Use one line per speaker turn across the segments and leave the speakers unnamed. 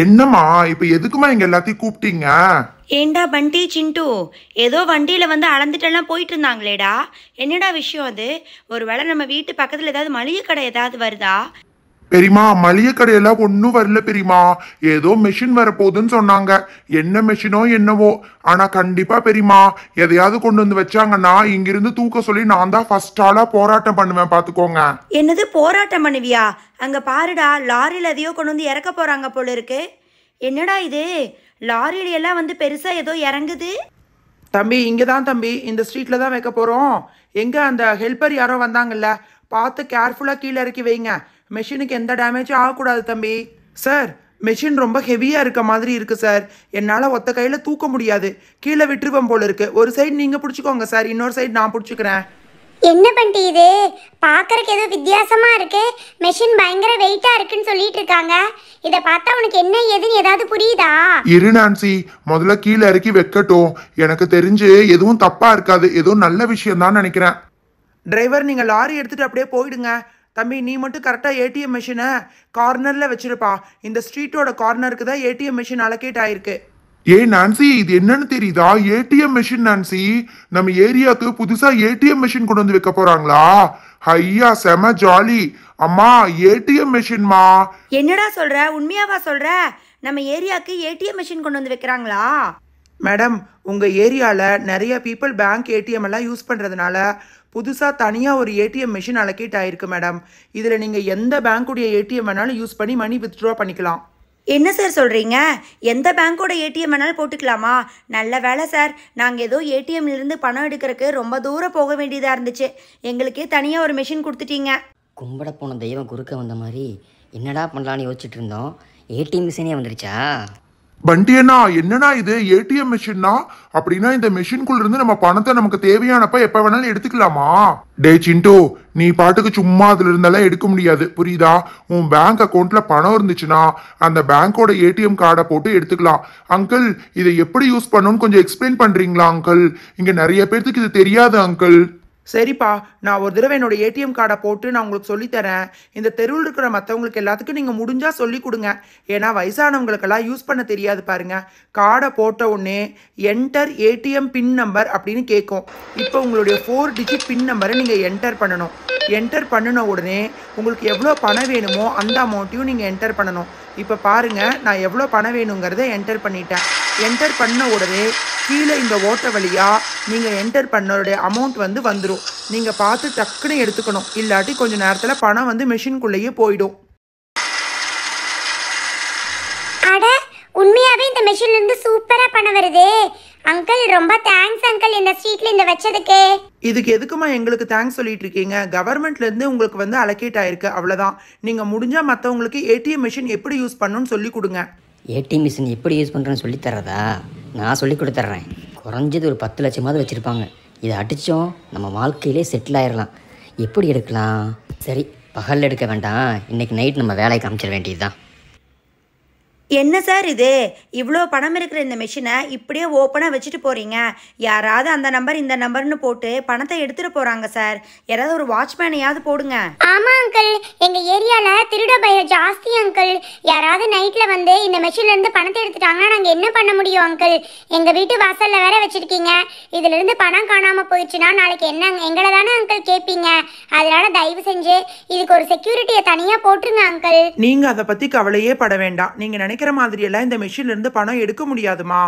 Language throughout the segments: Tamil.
என்னம்மா இப்ப எதுக்குமா எங்க எல்லாத்தையும் கூப்பிட்டீங்க
ஏண்டா பண்டி சிண்டு ஏதோ வண்டியில வந்து அளந்துட்டெல்லாம் போயிட்டு இருந்தாங்களேடா என்னடா விஷயம் அது ஒருவேளை நம்ம வீட்டு பக்கத்தில் ஏதாவது மளிகை கடை ஏதாவது வருதா
பெரியமா மளிகை கடையெல்லாம் ஒன்றும் வரல பெரியமா ஏதோ மெஷின் வரப்போகுதுன்னு சொன்னாங்க என்ன மெஷினோ என்னவோ ஆனால் கண்டிப்பாக பெரியமா எதையாவது கொண்டு வந்து வச்சாங்கன்னா இங்கிருந்து தூக்க சொல்லி நான் தான் ஃபர்ஸ்ட் ஆளாக போராட்டம் பண்ணுவேன் பார்த்துக்கோங்க
என்னது போராட்டம் பண்ணுவியா அங்கே பாருடா லாரியில் எதையோ கொண்டு வந்து இறக்க போகிறாங்க
போல இருக்கு என்னடா இது லாரியில எல்லாம் வந்து பெருசாக ஏதோ இறங்குது தம்பி இங்கே தான் தம்பி இந்த ஸ்ட்ரீட்டில் தான் வைக்க போகிறோம் எங்கே அந்த ஹெல்ப்பர் யாரோ வந்தாங்கல்ல பார்த்து கேர்ஃபுல்லாக கீழே இறக்கி வைங்க மெஷினுக்கு எந்த டேமேஜும் ஆகக்கூடாது தம்பி சார் மெஷின் ரொம்ப ஹெவியாக இருக்க மாதிரி இருக்குது சார் என்னால் ஒத்த கையில் தூக்க முடியாது கீழே விட்டுருவேன்
போல இருக்குது ஒரு சைடு நீங்கள் பிடிச்சிக்கோங்க சார் இன்னொரு சைடு நான் பிடிச்சிக்கிறேன் என்ன பண்ணிட்டு இது பார்க்கறக்கு ஏதோ வித்தியாசமாக இருக்கு மெஷின் பயங்கர வெயிட்டாக இருக்குன்னு சொல்லிட்டு இருக்காங்க இதை பார்த்தா உனக்கு என்ன ஏதுன்னு ஏதாவது புரியுதா
இரு நான்சி முதல்ல கீழே இறக்கி வைக்கட்டும் எனக்கு தெரிஞ்சு எதுவும் தப்பாக இருக்காது எதுவும் நல்ல விஷயம் தான் நினைக்கிறேன்
டிரைவர் நீங்கள் லாரி எடுத்துகிட்டு அப்படியே போயிடுங்க தம்பி நீ மட்டும் கரெக்டாக ஏடிஎம் மிஷினை கார்னரில் வச்சிருப்பா இந்த ஸ்ட்ரீட்டோட கார்னருக்கு தான் ஏடிஎம் மிஷின் அலக்கேட் ஆயிருக்கு
ஏ நான்சி இது என்னன்னு தெரியுதா ஏடிஎம் மிஷின் நான்சி நம்ம ஏரியாவுக்கு புதுசாக ஏடிஎம் மிஷின் கொண்டு வந்து வைக்க போறாங்களா ஐயா செம ஜாலி அம்மா ஏடிஎம் மிஷின்மா
என்னடா சொல்ற உண்மையாவா சொல்ற நம்ம ஏரியாவுக்கு ஏடிஎம் மிஷின் கொண்டு வந்து வைக்கிறாங்களா
மேடம் உங்கள் ஏரியாவில் நிறைய பீப்புள் பேங்க் ஏடிஎம் எல்லாம் யூஸ் பண்ணுறதுனால புதுசாக தனியாக ஒரு ஏடிஎம் மிஷின் அலக்கேட் ஆகிருக்கு மேடம் இதில் நீங்கள் எந்த பேங்க்குடைய ஏடிஎம் வேணாலும் யூஸ் பண்ணி மணி வித்ட்ரா பண்ணிக்கலாம் என்ன சார் சொல்கிறீங்க எந்த பேங்க்கோட ஏடிஎம் வேணாலும் போட்டுக்கலாமா நல்ல வேலை சார்
நாங்கள் ஏதோ ஏடிஎம்லேருந்து பணம் எடுக்கிறதுக்கு ரொம்ப தூரம் போக வேண்டியதாக இருந்துச்சு எங்களுக்கே தனியாக ஒரு மிஷின்
கொடுத்துட்டீங்க கும்பட போன தெய்வம் குறுக்க வந்த மாதிரி என்னடா பண்ணலான்னு யோசிச்சுட்டு இருந்தோம் ஏடிஎம் மிஷினே வந்துருச்சா வண்டியண்ணா என்னண்ணா என்னன்னா இது ஏடிஎம் மிஷின்னா அப்படின்னா
இந்த மிஷின்குள்ள இருந்து நம்ம பணத்தை நமக்கு தேவையானப்ப எப்ப வேணாலும் எடுத்துக்கலாமா டே சிண்டோ நீ பாட்டுக்கு சும்மா அதுல இருந்தெல்லாம் எடுக்க முடியாது புரியுதா உன் பேங்க் அக்கௌண்ட்ல பணம் இருந்துச்சுன்னா அந்த பேங்கோட ஏடிஎம் கார்டை போட்டு எடுத்துக்கலாம் அங்கிள் இதை எப்படி யூஸ் பண்ணணும்னு கொஞ்சம் எக்ஸ்பிளைன் பண்றீங்களா அங்கிள் இங்க நிறைய பேர்த்துக்கு இது தெரியாது அங்கிள்
சரிப்பா நான் ஒரு தடவை என்னோட ஏடிஎம் கார்டை போட்டு நான் உங்களுக்கு சொல்லித்தரேன் இந்த தெருவில் இருக்கிற மற்றவங்களுக்கு எல்லாத்துக்கும் நீங்கள் முடிஞ்சால் சொல்லி கொடுங்க ஏன்னா வயசானவங்களுக்கெல்லாம் யூஸ் பண்ண தெரியாது பாருங்க கார்டை போட்ட உடனே என்டர் ஏடிஎம் பின் நம்பர் அப்படின்னு கேட்கும் இப்போ உங்களுடைய ஃபோர் டிஜிட் பின் நம்பரை நீங்கள் என்டர் பண்ணணும் என்டர் பண்ணின உடனே உங்களுக்கு எவ்வளோ பணம் வேணுமோ அந்த அமௌண்ட்டையும் நீங்கள் என்டர் பண்ணணும் இப்போ பாருங்கள் நான் எவ்வளோ பணம் வேணுங்கிறத என்டர் பண்ணிட்டேன் என்டர் பண்ண உடனே கீழே இந்த ஓட்டை வழியாக நீங்கள் என்டர் பண்ணோடைய அமௌண்ட் வந்து வந்துடும் நீங்கள் பார்த்து டக்குன்னு எடுத்துக்கணும் இல்லாட்டி கொஞ்சம் நேரத்தில் பணம் வந்து மிஷின்குள்ளேயே போயிடும்
அட உண்மையாகவே இந்த மெஷின்லேருந்து சூப்பராக பண்ண வருதே அங்கிள் ரொம்ப தேங்க்ஸ் அங்கிள் இந்த ஸ்ட்ரீட்ல இந்த வச்சதுக்கு
இதுக்கு எதுக்குமா எங்களுக்கு தேங்க்ஸ் சொல்லிட்டு இருக்கீங்க கவர்மெண்ட்ல இருந்து உங்களுக்கு வந்து அலோகேட் ஆயிருக்கு அவ்வளவுதான் நீங்க முடிஞ்சா மத்தவங்களுக்கு ஏடிஎம் மிஷின் எப்படி யூஸ் பண்ணணும்னு
சொல்லி கொடுங்க ஏடிஎம் மிஷின் எப்படி யூஸ் பண்றேன்னு சொல்லி தரதா நான் சொல்லி கொடுத்துட்றேன் குறைஞ்சது ஒரு பத்து லட்சமாவது வச்சுருப்பாங்க இதை அடித்தோம் நம்ம வாழ்க்கையிலே செட்டில் ஆயிடலாம் எப்படி எடுக்கலாம் சரி பகலில் எடுக்க வேண்டாம் இன்றைக்கி நைட் நம்ம வேலையை காமிச்சிட வேண்டியது தான்
என்ன சார் இது இவ்வளோ பணம் இருக்கிற இந்த மெஷினை இப்படியே ஓப்பனாக வச்சுட்டு போகிறீங்க யாராவது அந்த நம்பர் இந்த நம்பர்னு போட்டு பணத்தை எடுத்துகிட்டு போகிறாங்க சார் யாராவது ஒரு வாட்ச்மேனையாவது போடுங்க
ஆமாம் அங்கிள் எங்கள் ஏரியாவில் திருட பயம் ஜாஸ்தி அங்கிள் யாராவது நைட்டில் வந்து இந்த மெஷின்லேருந்து பணத்தை எடுத்துட்டாங்கன்னா நாங்கள் என்ன பண்ண முடியும் அங்கிள் எங்கள் வீட்டு வாசலில் வேற வச்சுருக்கீங்க இதுலேருந்து பணம் காணாமல் போயிடுச்சுன்னா நாளைக்கு என்ன எங்களை தானே அங்கிள் கேட்பீங்க அதனால தயவு செஞ்சு இதுக்கு ஒரு செக்யூரிட்டியை தனியாக போட்டுருங்க அங்கிள்
நீங்கள் அதை பற்றி கவலையே பட வேண்டாம் நீங்கள் நினைக்க நினைக்கிற மாதிரியெல்லாம் இந்த மிஷின்லேருந்து பணம் எடுக்க முடியாதுமா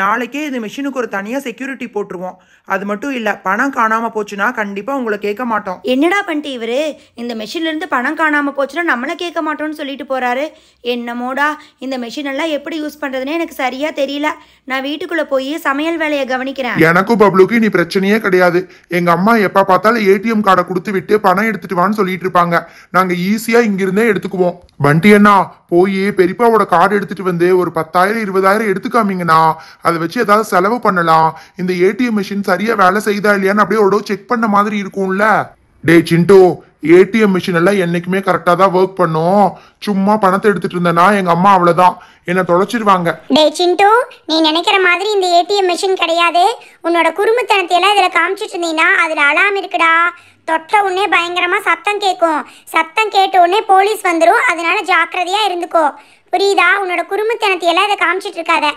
நாளைக்கே இந்த மெஷினுக்கு ஒரு தனியாக செக்யூரிட்டி போட்டுருவோம் அது மட்டும் இல்லை பணம் காணாமல் போச்சுன்னா கண்டிப்பாக உங்களை கேட்க மாட்டோம் என்னடா பண்ணிட்டு
இவரு இந்த இருந்து பணம் காணாமல் போச்சுன்னா நம்மளை கேட்க மாட்டோம்னு சொல்லிட்டு போகிறாரு என்னமோடா இந்த மெஷின் எல்லாம் எப்படி யூஸ் பண்ணுறதுன்னு எனக்கு சரியாக தெரியல நான் வீட்டுக்குள்ளே போய் சமையல் வேலையை கவனிக்கிறேன்
எனக்கும் பப்ளுக்கு இனி பிரச்சனையே கிடையாது எங்கள் அம்மா எப்போ பார்த்தாலும் ஏடிஎம் கார்டை கொடுத்து விட்டு பணம் எடுத்துட்டு வான்னு சொல்லிட்டு இருப்பாங்க நாங்கள் ஈஸியாக இங்கிருந்தே எடுத்துக்குவோம் வண்டி அண்ணா போய் பெரியப்பாவோட கார்டு எடுத்துட்டு வந்து ஒரு பத்தாயிரம் இருபதாயிரம் எடுத்துக்காமீங்கன்னா அதை வச்சு ஏதாவது செலவு பண்ணலாம் இந்த ஏடிஎம் மிஷின் சரியா வேலை செய்தா இல்லையான்னு அப்படியே செக் பண்ண மாதிரி இருக்கும்ல டே சிண்டு ஏடிஎம் மிஷின் எல்லாம் என்னைக்குமே கரெக்டாக தான் ஒர்க் பண்ணும் சும்மா பணத்தை எடுத்துட்டு இருந்தேன்னா எங்க அம்மா அவ்வளவுதான் என்ன தொலைச்சிருவாங்க டே
சிண்டு நீ நினைக்கிற மாதிரி இந்த ஏடிஎம் மிஷின் கிடையாது உன்னோட குறும்புத்தனத்தை எல்லாம் இதுல காமிச்சிட்டு இருந்தீங்கன்னா அதுல அலாம் இருக்குடா தொட்ட உடனே பயங்கரமா சத்தம் கேட்கும் சத்தம் கேட்ட உடனே போலீஸ் வந்துடும் அதனால ஜாக்கிரதையா இருந்துக்கோ புரியுதா உன்னோட குறும்புத்தனத்தை எல்லாம் இதை காமிச்சிட்டு இருக்காத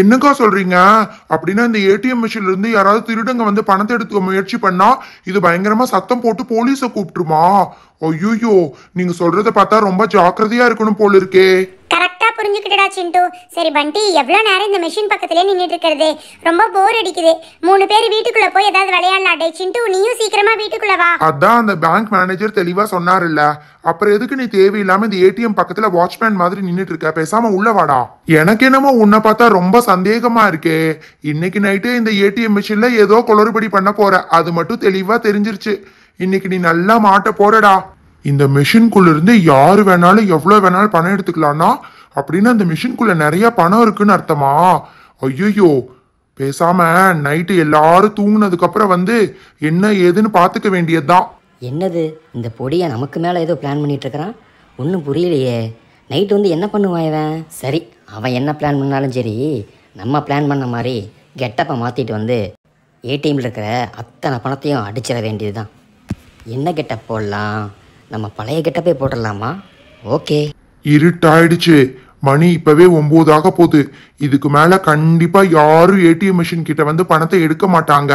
என்னக்கா சொல்றீங்க அப்படின்னா இந்த ஏடிஎம் மிஷின்ல இருந்து யாராவது திருடங்க வந்து பணத்தை எடுத்துக்க முயற்சி பண்ணா இது பயங்கரமா சத்தம் போட்டு போலீஸை கூப்பிட்டுருமா ஐயோ நீங்க சொல்றத பார்த்தா ரொம்ப ஜாக்கிரதையா இருக்கணும் போல இருக்கே
புரிஞ்சுக்கிட்டடா சிண்டு சரி பண்டி எவ்வளோ நேரம் இந்த மெஷின் பக்கத்துலேயே நின்றுட்டு இருக்கிறது ரொம்ப போர் அடிக்குது மூணு பேர் வீட்டுக்குள்ளே போய் ஏதாவது விளையாடலாம் டே சிண்டு நீயும் சீக்கிரமா வீட்டுக்குள்ளே வா
அதான் அந்த பேங்க் மேனேஜர் தெளிவாக சொன்னார்ல அப்புறம் எதுக்கு நீ தேவையில்லாமல் இந்த ஏடிஎம் பக்கத்துல வாட்ச்மேன் மாதிரி நின்றுட்டு இருக்க பேசாம உள்ள வாடா எனக்கு என்னமோ உன்னை பார்த்தா ரொம்ப சந்தேகமா இருக்கே இன்னைக்கு நைட்டு இந்த ஏடிஎம் மிஷின்ல ஏதோ குளறுபடி பண்ண போற அது மட்டும் தெளிவா தெரிஞ்சிருச்சு இன்னைக்கு நீ நல்லா மாட்ட போறடா இந்த மெஷின்குள்ள இருந்து யாரு வேணாலும் எவ்வளவு வேணாலும் பணம் எடுத்துக்கலாம்னா அப்படின்னு அந்த மிஷின்குள்ள நிறைய பணம் இருக்குன்னு அர்த்தமா ஐயோ பேசாம நைட்டு எல்லாரும் தூங்கினதுக்கு அப்புறம் வந்து என்ன ஏதுன்னு பார்த்துக்க வேண்டியதுதான்
என்னது இந்த பொடியை நமக்கு மேலே ஏதோ பிளான் பண்ணிட்டு இருக்கிறான் ஒன்றும் புரியலையே நைட்டு வந்து என்ன பண்ணுவான் இவன் சரி அவன் என்ன பிளான் பண்ணாலும் சரி நம்ம பிளான் பண்ண மாதிரி கெட்டப்பை மாற்றிட்டு வந்து ஏடிஎம்மில் இருக்கிற அத்தனை பணத்தையும் அடிச்சிட வேண்டியதுதான் என்ன கெட்டப் போடலாம் நம்ம பழைய கெட்டப்பே போட்டுடலாமா ஓகே
இருட்டாயிடுச்சு மணி இப்பவே ஒன்பதாக போகுது இதுக்கு மேல கண்டிப்பா யாரும் ஏடிஎம் மிஷின் கிட்ட வந்து பணத்தை எடுக்க மாட்டாங்க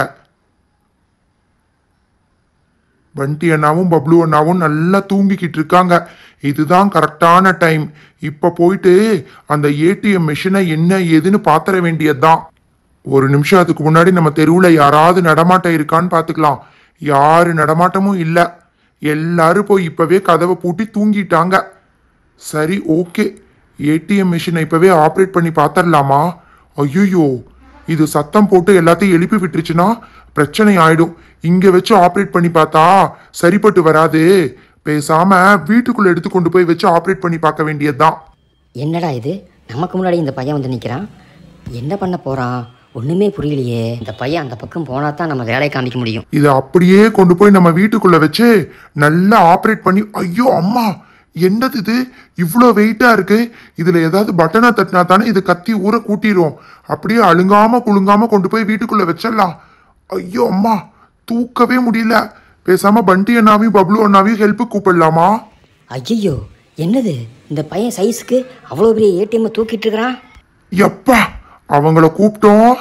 வண்டி அண்ணாவும் பப்ளு அண்ணாவும் நல்லா தூங்கிக்கிட்டு இருக்காங்க இதுதான் கரெக்டான டைம் இப்போ போயிட்டு அந்த ஏடிஎம் மிஷினை என்ன ஏதுன்னு பாத்திர வேண்டியதுதான் ஒரு நிமிஷம் அதுக்கு முன்னாடி நம்ம தெருவில் யாராவது நடமாட்டம் இருக்கான்னு பார்த்துக்கலாம் யாரு நடமாட்டமும் இல்லை எல்லாரும் போய் இப்போவே கதவை பூட்டி தூங்கிட்டாங்க சரி ஓகே ஏடிஎம் மிஷினை இப்போவே ஆப்ரேட் பண்ணி பார்த்துடலாமா ஐயோ இது சத்தம் போட்டு எல்லாத்தையும் எழுப்பி விட்டுருச்சுன்னா பிரச்சனை ஆயிடும் இங்கே வச்சு ஆப்ரேட் பண்ணி பார்த்தா சரிப்பட்டு வராது பேசாம வீட்டுக்குள்ள எடுத்து கொண்டு போய் வச்சு ஆப்ரேட் பண்ணி பார்க்க வேண்டியதுதான்
என்னடா இது நமக்கு முன்னாடி இந்த பையன் வந்து நிற்கிறான் என்ன பண்ண போறான் ஒண்ணுமே புரியலையே இந்த பையன் அந்த பக்கம் போனா தான் நம்ம வேலையை காமிக்க முடியும்
இதை அப்படியே கொண்டு போய் நம்ம வீட்டுக்குள்ள வச்சு நல்லா ஆப்ரேட் பண்ணி ஐயோ அம்மா என்னது இது இவ்வளோ வெயிட்டாக இருக்குது இதில் ஏதாவது பட்டனை தட்டினா தானே இது கத்தி ஊற கூட்டிடும் அப்படியே அழுங்காமல் குழுங்காமல் கொண்டு போய் வீட்டுக்குள்ளே வச்சிடலாம் ஐயோ அம்மா தூக்கவே முடியல பேசாமல் பண்டி அண்ணாவையும் பப்ளு
அண்ணாவையும் ஹெல்ப்பு கூப்பிடலாமா ஐயோ என்னது இந்த பையன் சைஸுக்கு அவ்வளோ பெரிய ஏடிஎம்மை தூக்கிட்டு இருக்கிறான் எப்பா அவங்கள கூப்பிட்டோம்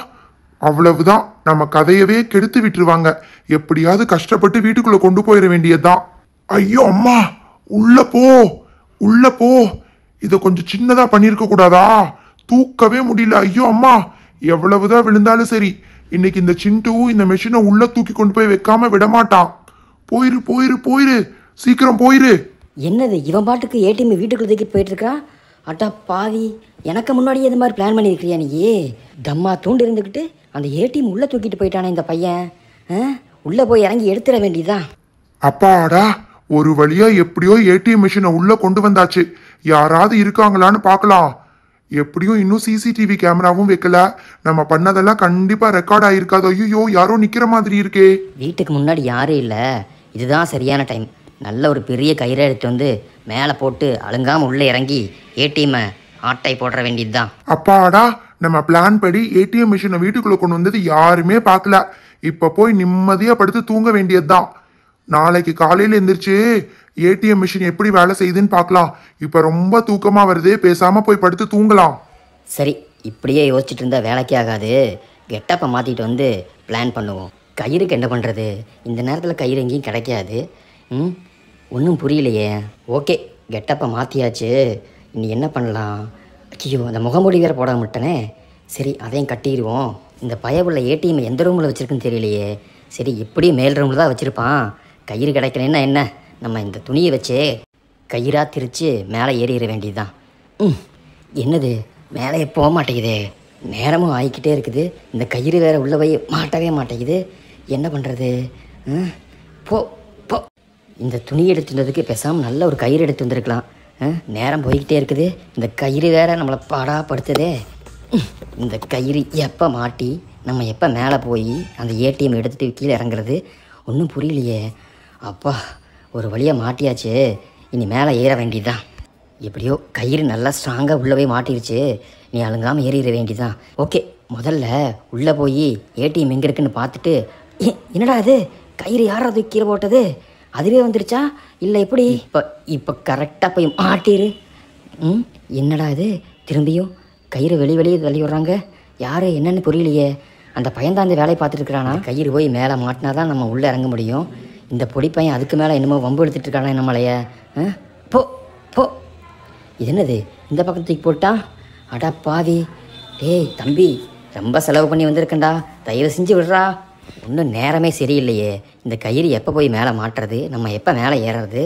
அவ்வளவுதான்
நம்ம கதையவே கெடுத்து விட்டுருவாங்க எப்படியாவது கஷ்டப்பட்டு வீட்டுக்குள்ளே கொண்டு போயிட வேண்டியதுதான் ஐயோ அம்மா உள்ள போ உள்ள போ இதை கொஞ்சம் சின்னதா பண்ணியிருக்க கூடாதா தூக்கவே முடியல ஐயோ அம்மா எவ்வளவுதான் விழுந்தாலும் சரி இன்னைக்கு இந்த சின்ட்டுவும் இந்த மெஷினை உள்ள தூக்கி கொண்டு போய் வைக்காம விடமாட்டான் போயிரு போயிரு போயிரு
சீக்கிரம் போயிரு என்னது இவன் பாட்டுக்கு ஏடிஎம் வீட்டுக்குள்ள தூக்கி போயிட்டு இருக்கா அட்டா பாவி எனக்கு முன்னாடி எது மாதிரி பிளான் பண்ணியிருக்கியா நீ தம்மா தூண்டு இருந்துக்கிட்டு அந்த ஏடிஎம் உள்ளே தூக்கிட்டு போயிட்டானே இந்த பையன் உள்ளே போய் இறங்கி எடுத்துட வேண்டியதா
அப்பாடா ஒரு வழியா எப்படியோ ஏடிஎம் மிஷினை உள்ள கொண்டு வந்தாச்சு யாராவது இருக்காங்களான்னு பார்க்கலாம் எப்படியும் இன்னும் சிசிடிவி கேமராவும் வைக்கல நம்ம பண்ணதெல்லாம் கண்டிப்பா ரெக்கார்ட் ஆயிருக்காது
ஐயோ யாரோ நிக்கிற மாதிரி இருக்கே வீட்டுக்கு முன்னாடி யாரும் இல்லை இதுதான் சரியான டைம் நல்ல ஒரு பெரிய கயிறை எடுத்து வந்து மேலே போட்டு அழுங்காமல் உள்ளே இறங்கி ஏடிஎம்மை ஆட்டை போடுற வேண்டியது தான்
அப்பாடா நம்ம பிளான் படி ஏடிஎம் மிஷினை வீட்டுக்குள்ளே கொண்டு வந்தது யாருமே பார்க்கல இப்போ போய் நிம்மதியாக படுத்து தூங்க வேண்டியது தான் நாளைக்கு காலையில் எந்திரிச்சு ஏடிஎம் மிஷின் எப்படி வேலை செய்யுதுன்னு பார்க்கலாம் இப்போ ரொம்ப தூக்கமாக வருது பேசாமல் போய்
படுத்து தூங்கலாம் சரி இப்படியே யோசிச்சுட்டு இருந்தால் வேலைக்கே ஆகாது கெட்டப்பை மாற்றிட்டு வந்து பிளான் பண்ணுவோம் கயிறுக்கு என்ன பண்ணுறது இந்த நேரத்தில் கயிறு எங்கேயும் கிடைக்காது ம் ஒன்றும் புரியலையே ஓகே கெட்டப்பை மாற்றியாச்சு இனி என்ன பண்ணலாம் ஐயோ அந்த முகமூடி வேற போட மாட்டேனே சரி அதையும் கட்டிடுவோம் இந்த பயவுள்ள ஏடிஎம் எந்த ரூமில் வச்சுருக்குன்னு தெரியலையே சரி இப்படியும் மேல் ரூமில் தான் வச்சுருப்பான் கயிறு கிடைக்கலன்னா என்ன நம்ம இந்த துணியை வச்சே கயிறாக திரித்து மேலே ஏறிட வேண்டியதுதான் ம் என்னது மேலே போக மாட்டேங்குதே நேரமும் ஆகிக்கிட்டே இருக்குது இந்த கயிறு வேறு உள்ளே போய் மாட்டவே மாட்டேங்குது என்ன பண்ணுறது போ போ இந்த துணி எடுத்து வந்ததுக்கு பேசாமல் நல்ல ஒரு கயிறு எடுத்து வந்திருக்கலாம் நேரம் போய்கிட்டே இருக்குது இந்த கயிறு வேற நம்மளை பாடாப்படுத்துதே இந்த கயிறு எப்போ மாட்டி நம்ம எப்போ மேலே போய் அந்த ஏடிஎம் எடுத்துகிட்டு கீழே இறங்குறது ஒன்றும் புரியலையே அப்பா ஒரு வழியாக மாட்டியாச்சு இனி மேலே ஏற வேண்டியதுதான் எப்படியோ கயிறு நல்லா ஸ்ட்ராங்காக உள்ளே போய் மாட்டிருச்சு நீ அழுங்காமல் ஏறிட வேண்டியதுதான் ஓகே முதல்ல உள்ளே போய் ஏடிஎம் எங்கே இருக்குன்னு பார்த்துட்டு என்னடா அது கயிறு யார் அது கீழே போட்டது அதுவே வந்துருச்சா இல்லை எப்படி இப்போ இப்போ கரெக்டாக போய் மாட்டிரு ம் என்னடா இது திரும்பியும் கயிறு வெளி வெளியே தள்ளி விட்றாங்க யார் என்னென்னு புரியலையே அந்த பையன் அந்த வேலையை பார்த்துட்டு இருக்கிறானா கயிறு போய் மேலே மாட்டினா தான் நம்ம உள்ளே இறங்க முடியும் இந்த பொடி பையன் அதுக்கு மேலே என்னமோ வம்பு எடுத்துகிட்டு இருக்கானா நம்மளைய போ போ இது என்னது இந்த பக்கம் தூக்கி போட்டா அடா பாவி டேய் தம்பி ரொம்ப செலவு பண்ணி வந்திருக்கண்டா தயவு செஞ்சு விடுறா இன்னும் நேரமே சரியில்லையே இந்த கயிறு எப்போ போய் மேலே மாட்டுறது நம்ம எப்போ மேலே ஏறுறது